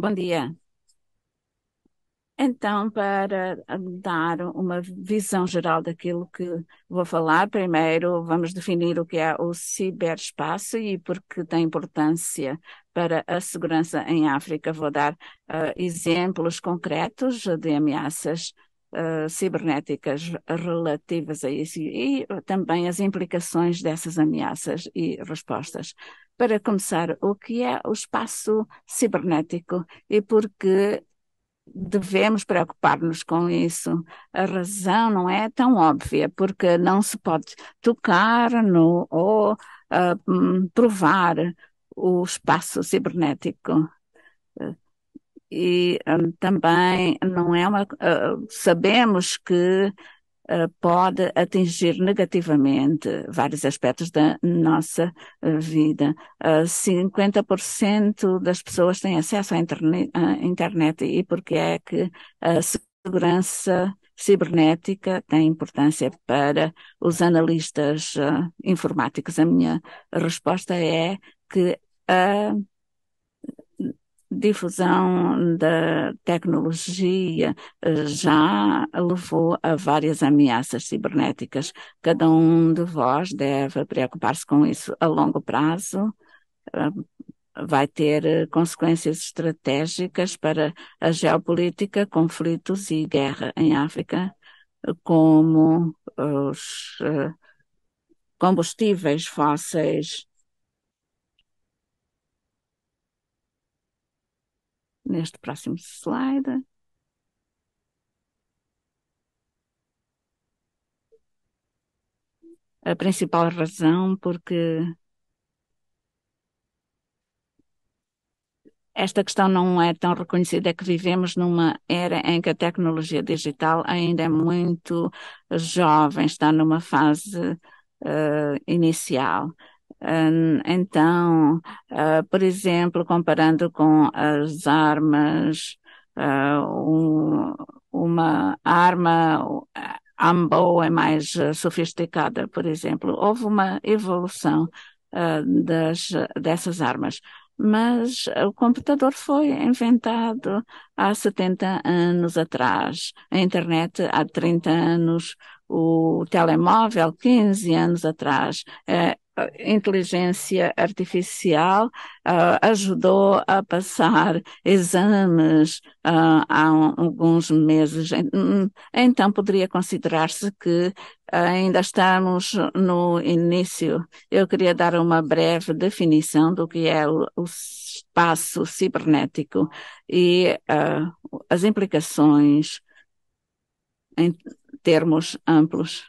Bom dia. Então, para dar uma visão geral daquilo que vou falar, primeiro vamos definir o que é o ciberespaço e por que tem importância para a segurança em África. Vou dar uh, exemplos concretos de ameaças uh, cibernéticas relativas a isso e, e também as implicações dessas ameaças e respostas. Para começar, o que é o espaço cibernético e por que devemos preocupar-nos com isso. A razão não é tão óbvia, porque não se pode tocar no, ou uh, provar o espaço cibernético. E um, também não é uma. Uh, sabemos que eh, pode atingir negativamente vários aspectos da nossa vida. 50% eh, das pessoas têm acesso à internet, e porque é que a segurança cibernética tem importância para os analistas eh, informáticos. A minha resposta é que a difusão da tecnologia eh, já levou a várias ameaças cibernéticas. Cada um de vós deve preocupar-se com isso a longo prazo. Eh, vai ter eh, consequências estratégicas para a geopolítica, conflitos e guerra em África, como os combustíveis fósseis neste próximo slide. A principal razão porque esta questão não é tão reconhecida é que vivemos numa era em que a tecnologia digital ainda é muito jovem, está numa fase uh, inicial então, ah, por exemplo, comparando com as armas, ah, uma arma Ambo é mais ah, sofisticada, por exemplo. Houve uma evolução das, dessas armas mas o computador foi inventado há 70 anos atrás, a internet há 30 anos, o telemóvel 15 anos atrás, é inteligência artificial uh, ajudou a passar exames uh, há alguns meses. Hum, então poderia considerar-se que ah, ainda estamos no início. Eu queria dar uma breve definição do que é o, o espaço cibernético e uh, as implicações em termos amplos.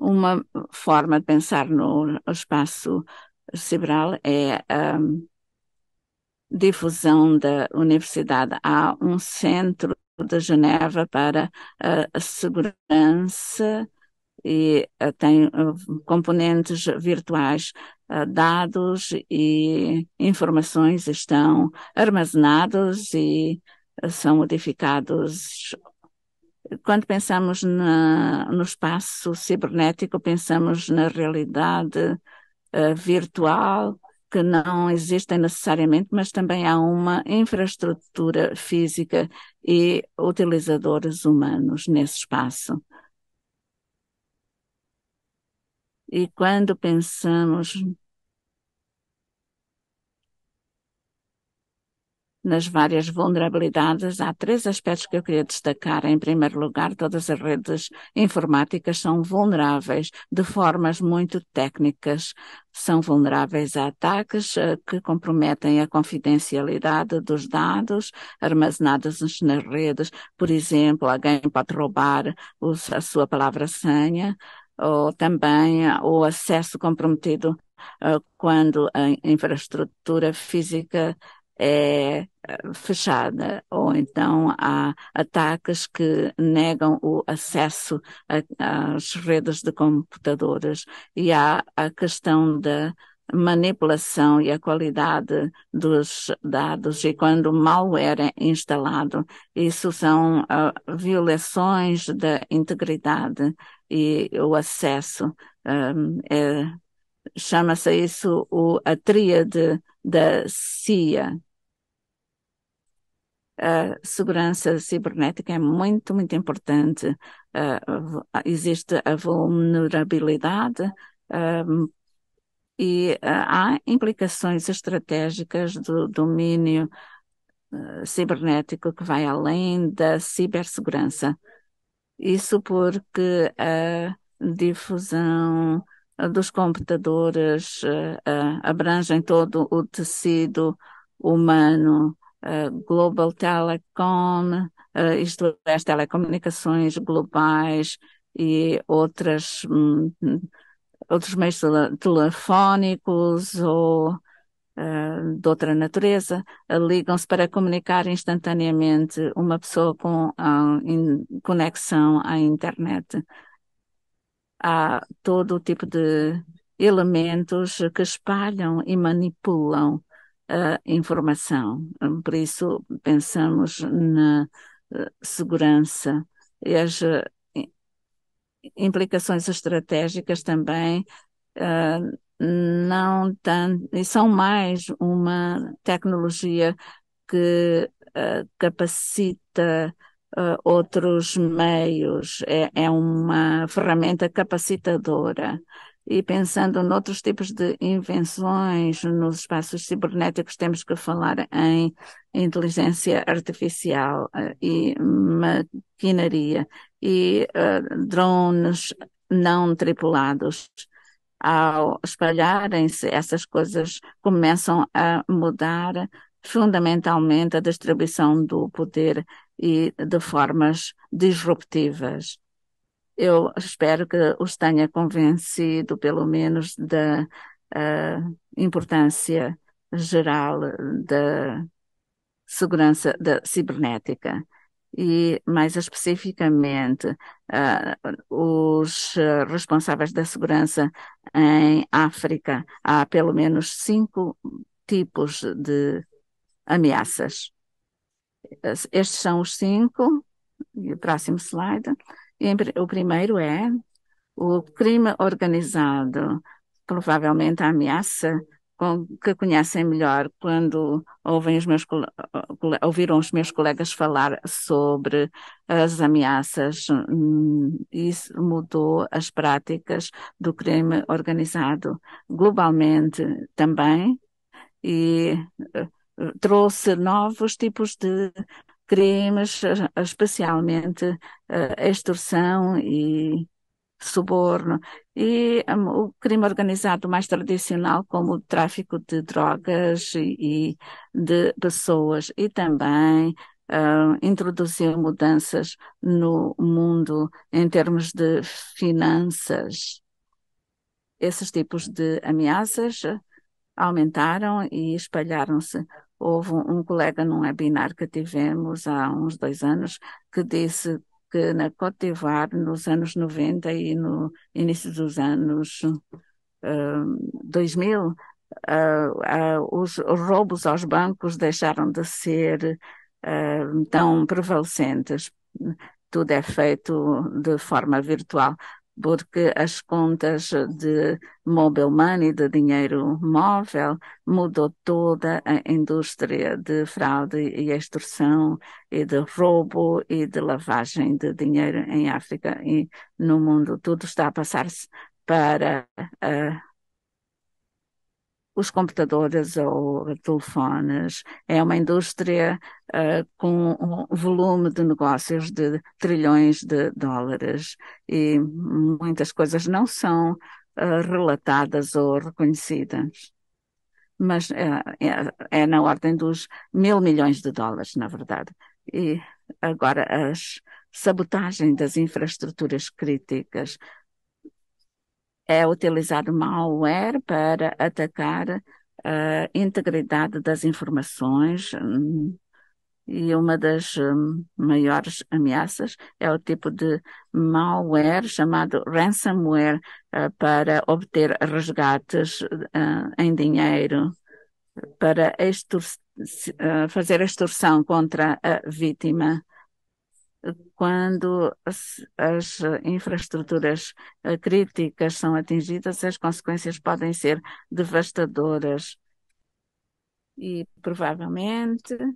Uma forma de pensar no espaço cerebral é a hum, difusão da universidade. Há um centro de Geneva para eh, a segurança e eh, tem eh, componentes virtuais. Dados e informações estão armazenados e são modificados quando pensamos na, no espaço cibernético, pensamos na realidade uh, virtual, que não existe necessariamente, mas também há uma infraestrutura física e utilizadores humanos nesse espaço. E quando pensamos nas várias vulnerabilidades, há três aspectos que eu queria destacar. Em primeiro lugar, todas as redes informáticas são vulneráveis de formas muito técnicas. São vulneráveis a ataques eh, que comprometem a confidencialidade dos dados armazenados nas redes. Por exemplo, alguém pode roubar a sua palavra-senha ou também eh, o acesso comprometido eh, quando a infraestrutura física é fechada, ou então há ataques que negam o acesso às redes de computadores e há a questão da manipulação e a qualidade dos dados e quando o malware é instalado. Isso são uh, violações da integridade e o acesso. Um, ah, é, Chama-se isso o, a tríade da CIA, a segurança cibernética é muito, muito importante. Uh, existe a vulnerabilidade hum, e uh, há implicações estratégicas do domínio uh, cibernético que vai além da cibersegurança. Isso porque a difusão dos computadores eh, abrange todo o tecido humano ah, Global Telecom, uh, isto é, as telecomunicações globais e outras, um, outros meios telefónicos ou uh, de outra natureza, ligam-se para comunicar instantaneamente uma pessoa com a conexão à internet. Há todo tipo de elementos que espalham e manipulam a informação. Por isso, pensamos na eh, segurança e as eh, implicações estratégicas também eh, não tanto, e são mais uma tecnologia que capacita uh, outros meios, é, é, uma ferramenta capacitadora e pensando noutros tipos de invenções nos espaços cibernéticos, temos que falar em inteligência artificial eh, e maquinaria e uh, drones não tripulados. Ao espalharem-se, essas coisas começam a mudar fundamentalmente a distribuição do poder e de formas disruptivas eu espero que os tenha convencido, pelo menos, da uh, importância geral da segurança da cibernética e mais especificamente uh, os responsáveis da segurança em África. Há pelo menos cinco tipos de ameaças. Estes são os cinco. E o próximo slide. O primeiro é o crime organizado, provavelmente a ameaça que conhecem melhor quando ouvem os meus, ouviram os meus colegas falar sobre as ameaças. Hum, isso mudou as práticas do crime organizado globalmente também e eh, trouxe novos tipos de crimes, eh, eh, especialmente eh, extorsão e suborno. E um, o crime organizado mais tradicional, como o tráfico de drogas e, e de pessoas, e também uh, hum, introduziu mudanças no mundo em termos de finanças. Esses tipos de ameaças aumentaram e espalharam-se Houve um colega num webinar que tivemos há uns dois anos que disse que na Côte d'Ivoire, nos anos 90 e no início dos anos uh, 2000, uh, uh, os roubos aos bancos deixaram de ser hum, tão prevalecentes. Tudo é feito de forma virtual porque as contas de mobile money, de dinheiro móvel, mudou toda a indústria de fraude e extorsão e de roubo e de lavagem de dinheiro em África e no mundo. Tudo está a passar-se para a eh, os computadores ou telefones. É uma indústria uh, com um volume de negócios de trilhões de dólares e muitas coisas não são uh, relatadas ou reconhecidas. Mas é, é, é na ordem dos mil milhões de dólares, na verdade. E agora as sabotagem das infraestruturas críticas, é utilizado malware para atacar a ah, integridade das informações hum, e uma das hum, maiores ameaças é o tipo de malware chamado ransomware ah, para obter resgates ah, em dinheiro para fazer extorsão contra a vítima quando as, as infraestruturas eh, críticas são atingidas, as consequências podem ser devastadoras. E provavelmente. A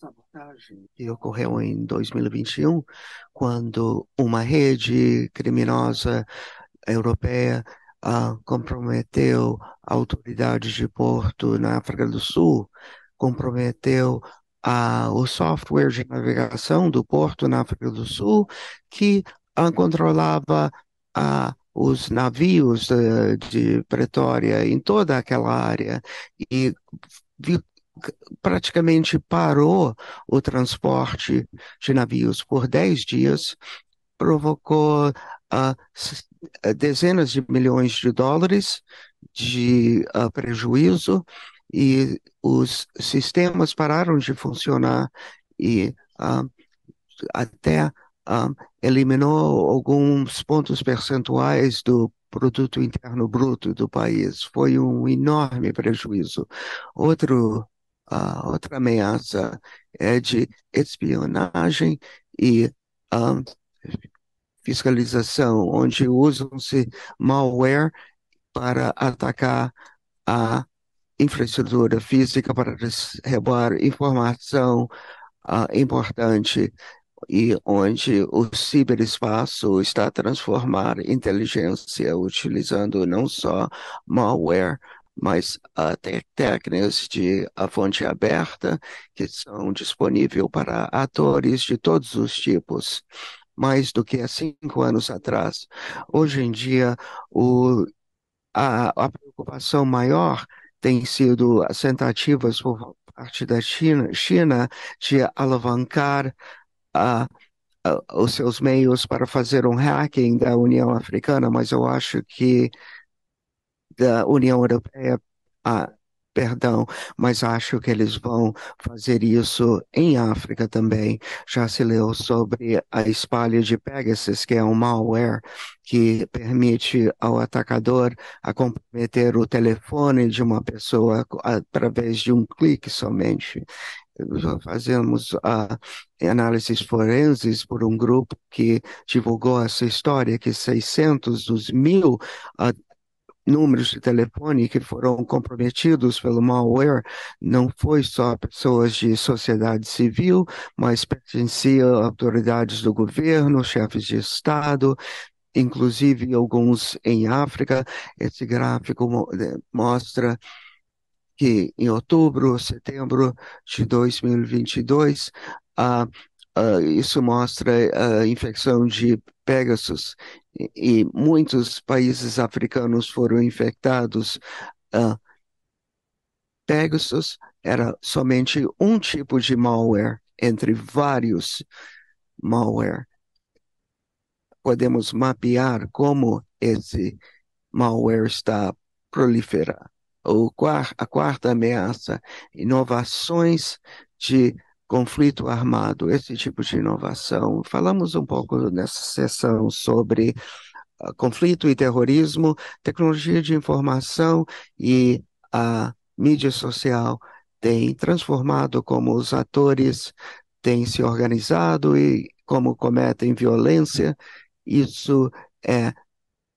sabotagem que ocorreu em 2021, quando uma rede criminosa europeia ah, comprometeu autoridades de porto na África do Sul, comprometeu a, o software de navegação do porto na África do Sul que a, ah, controlava a, ah, os navios de, eh, de Pretória em toda aquela área e vi, praticamente parou o transporte de navios por 10 dias, provocou uh, dezenas de milhões de dólares de uh, prejuízo e os sistemas pararam de funcionar e ah, até ah, eliminou alguns pontos percentuais do produto interno bruto do país. Foi um enorme prejuízo. Outro, ah, outra ameaça é de espionagem e fiscalização, onde usam-se malware para atacar a infraestrutura física para reboar informação ah, importante e onde o ciberespaço está a transformar inteligência utilizando não só malware, mas até ah, técnicas de ah, fonte aberta que são disponíveis para atores de todos os tipos. Mais do que há cinco anos atrás. Hoje em dia, o, a, a preocupação maior têm sido as tentativas por parte da China, China de alavancar ah, ah, os seus meios para fazer um hacking da União Africana, mas eu acho que da União Europeia, a ah, perdão, mas acho que eles vão fazer isso em África também. Já se leu sobre a espalha de Pegasus, que é um malware que permite ao atacador a comprometer o telefone de uma pessoa através de um clique somente. Fazemos a ah, análises forenses por um grupo que divulgou essa história que 600 dos mil ah, números de telefone que foram comprometidos pelo malware não foi só pessoas de sociedade civil, mas pertenciam a autoridades do governo, chefes de Estado, inclusive alguns em África. Esse gráfico né, mostra que em outubro, setembro de 2022, a Uh, isso mostra ah, a infecção de Pegasus e, muitos países africanos foram infectados. Uh, Pegasus era somente um tipo de malware entre vários malware. Podemos mapear como esse malware está proliferando. O, a quarta ameaça, inovações de conflito armado, esse tipo de inovação. Falamos um pouco nessa sessão sobre uh, conflito e terrorismo, tecnologia de informação e a mídia social tem transformado como os atores têm se organizado e como cometem violência. Isso é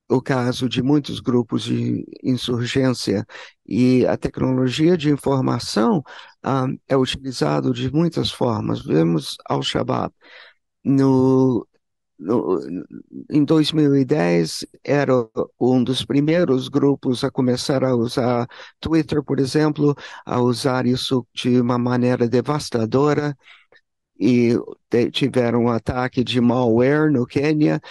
o caso de muitos grupos de insurgência e a tecnologia de informação ah, é utilizado de muitas formas. Vemos Al-Shabaab. No, no, em 2010, era um dos primeiros grupos a começar a usar Twitter, por exemplo, a usar isso de uma maneira devastadora e tiveram um ataque de malware no Quênia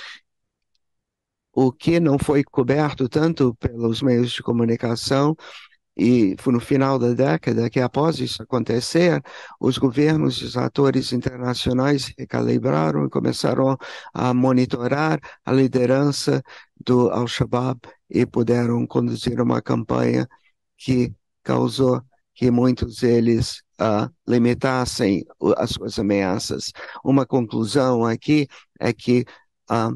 o que não foi coberto tanto pelos meios de comunicação e foi no final da década que após isso acontecer, os governos e os atores internacionais recalibraram e começaram a monitorar a liderança do Al-Shabaab e puderam conduzir uma campanha que causou que muitos deles uh, limitassem as suas ameaças. Uma conclusão aqui é que uh,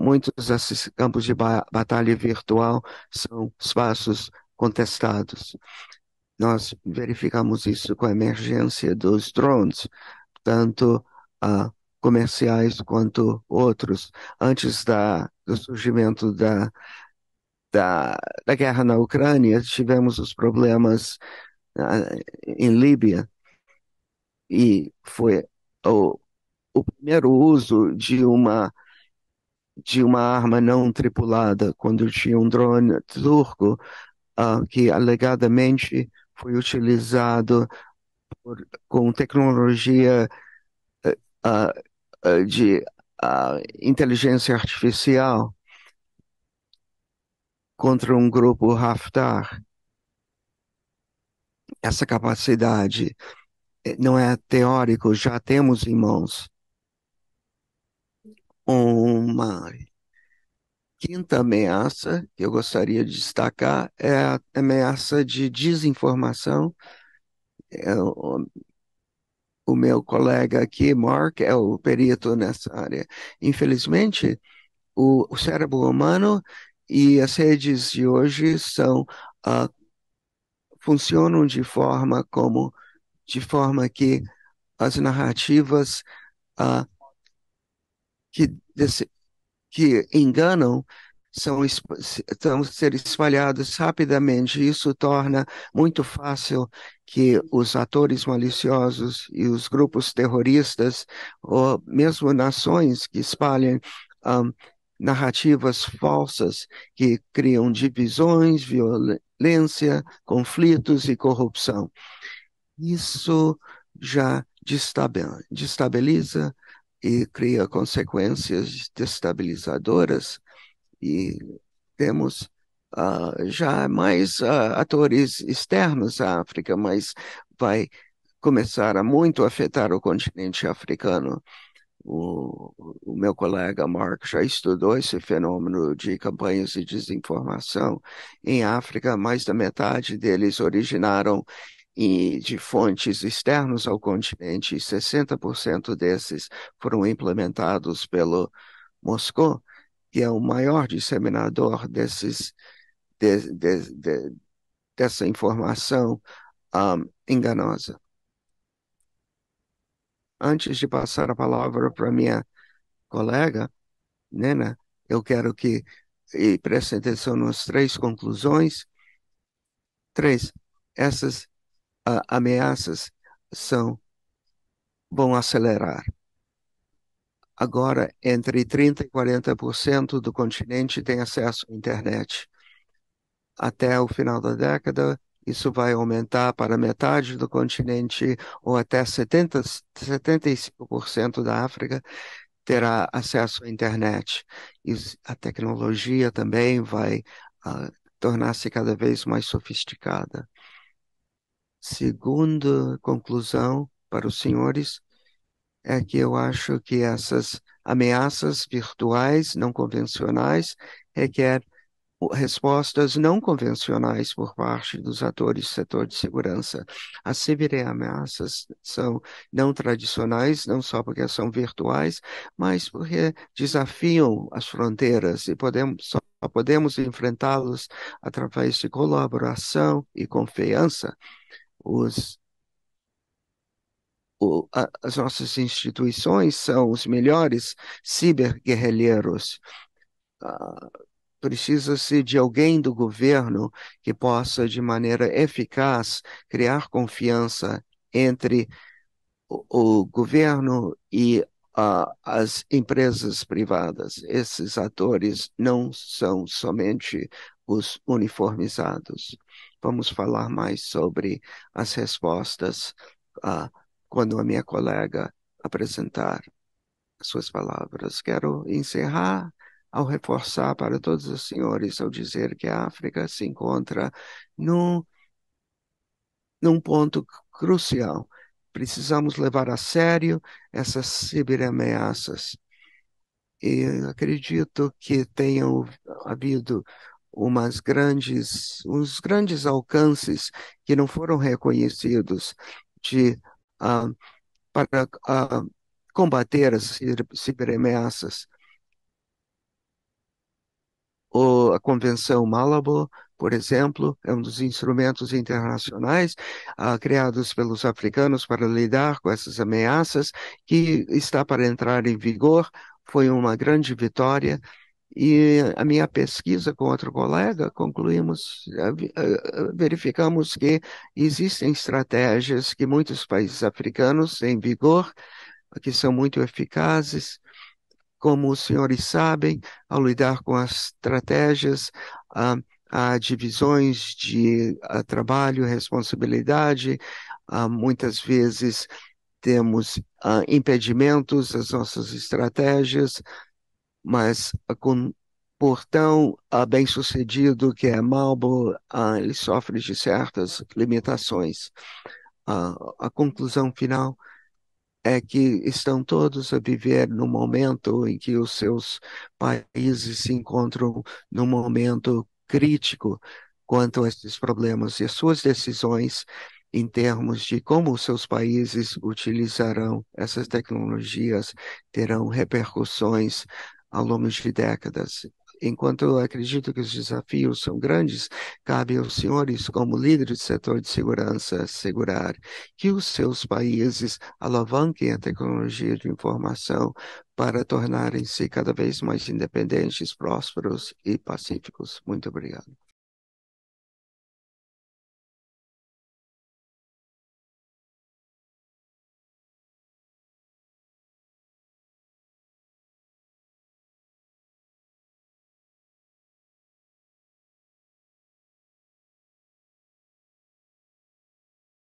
Muitos desses campos de batalha virtual são espaços contestados. Nós verificamos isso com a emergência dos drones, tanto uh, comerciais quanto outros. Antes da, do surgimento da, da, da guerra na Ucrânia, tivemos os problemas uh, em Líbia, e foi o, o primeiro uso de uma de uma arma não tripulada, quando tinha um drone turco uh, que alegadamente foi utilizado por, com tecnologia uh, de ah, inteligência artificial contra um grupo Haftar. Essa capacidade eh, não é teórico, já temos em mãos. Uma quinta ameaça que eu gostaria de destacar é a ameaça de desinformação. É, o meu colega aqui, Mark, é o perito nessa área. Infelizmente, o, o cérebro humano e as redes de hoje são uh, funcionam de forma como de forma que as narrativas uh, que, que enganam são, são ser espalhados rapidamente. Isso torna muito fácil que os atores maliciosos e os grupos terroristas, ou mesmo nações que espalhem um, narrativas falsas, que criam divisões, violência, conflitos e corrupção. Isso já destabiliza e cria consequências destabilizadoras e temos uh, já mais uh, atores externos à África, mas vai começar a muito afetar o continente africano. O, o, meu colega Mark já estudou esse fenômeno de campanhas de desinformação em África. Mais da metade deles originaram e de fontes externas ao continente, 60% desses foram implementados pelo Moscou, que é o maior disseminador desses, de, de, de, dessa informação um, enganosa. Antes de passar a palavra para minha colega, Nena, eu quero que preste atenção nas três conclusões. Três, essas ameaças são vão acelerar. Agora, entre 30% e 40% do continente tem acesso à internet. Até o final da década, isso vai aumentar para metade do continente ou até 70, 75% da África terá acesso à internet. E a tecnologia também vai uh, tornar-se cada vez mais sofisticada. Segunda conclusão para os senhores é que eu acho que essas ameaças virtuais não convencionais requer respostas não convencionais por parte dos atores do setor de segurança. As ciberameaças são não tradicionais, não só porque são virtuais, mas porque desafiam as fronteiras e podemos, só podemos enfrentá-los através de colaboração e confiança os, o, a, as nossas instituições são os melhores ciberguerrilheiros. Ah, Precisa-se de alguém do governo que possa, de maneira eficaz, criar confiança entre o, o governo e uh, as empresas privadas. Esses atores não são somente os uniformizados. Vamos falar mais sobre as respostas uh, quando a minha colega apresentar suas palavras. Quero encerrar ao reforçar para todos os senhores ao dizer que a África se encontra num ponto crucial Precisamos levar a sério essas ciberameaças. E acredito que tenha havido umas grandes, uns grandes alcances que não foram reconhecidos de, uh, para uh, combater as ciberameaças. O, a Convenção Malabo por exemplo, é um dos instrumentos internacionais uh, criados pelos africanos para lidar com essas ameaças, que está para entrar em vigor. Foi uma grande vitória. E a minha pesquisa com outro colega, concluímos, eh, eh, eh, verificamos que existem estratégias que muitos países africanos em vigor, que são muito eficazes, como os senhores sabem, ao lidar com as estratégias. Ah, há divisões de a, trabalho, responsabilidade, há, muitas vezes temos há, impedimentos às nossas estratégias, mas com portão bem-sucedido que é Malbo, ele sofre de certas limitações. a conclusão final é que estão todos a viver no momento em que os seus países se encontram no momento crítico quanto a esses problemas e as suas decisões em termos de como os seus países utilizarão essas tecnologias terão repercussões ao longo de décadas. Enquanto eu acredito que os desafios são grandes, cabe aos senhores, como líderes do setor de segurança, assegurar que os seus países alavanquem a tecnologia de informação para tornarem-se cada vez mais independentes, prósperos e pacíficos. Muito obrigado.